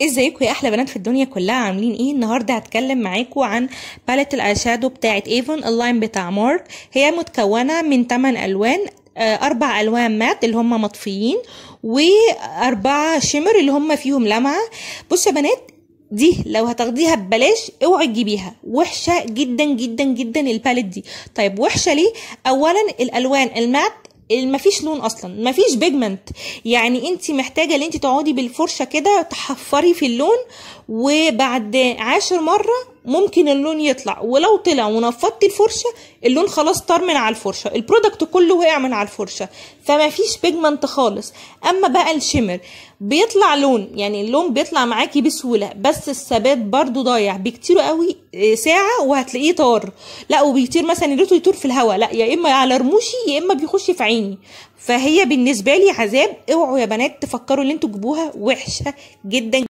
إيه ازيكم يا احلى بنات في الدنيا كلها عاملين ايه النهارده هتكلم معاكم عن باليت الايشادو بتاعه ايفون اللاين بتاع مارك هي متكونه من 8 الوان آه، اربع الوان مات اللي هم مطفيين واربعه شمر اللي هم فيهم لمعه بصوا يا بنات دي لو هتاخديها ببلاش اوعي تجيبيها وحشه جدا جدا جدا الباليت دي طيب وحشه ليه اولا الالوان المات مفيش لون اصلا مفيش بيجمنت يعني انت محتاجه ان انت تقعدي بالفرشه كده تحفري في اللون وبعد عشر مره ممكن اللون يطلع ولو طلع ونفضت الفرشه اللون خلاص طار من على الفرشه البرودكت كله وقع من على الفرشه فما فيش بيجمنت خالص اما بقى الشمر بيطلع لون يعني اللون بيطلع معاكي بسهوله بس الثبات برضو ضايع بيكتيره قوي آه، ساعه وهتلاقيه طار لا وبيطير مثلا ريته يطير في الهواء لا يا اما على رموشي يا اما بيخش في عيني فهي بالنسبه لي عذاب اوعوا يا بنات تفكروا اللي انتوا تجيبوها وحشه جدا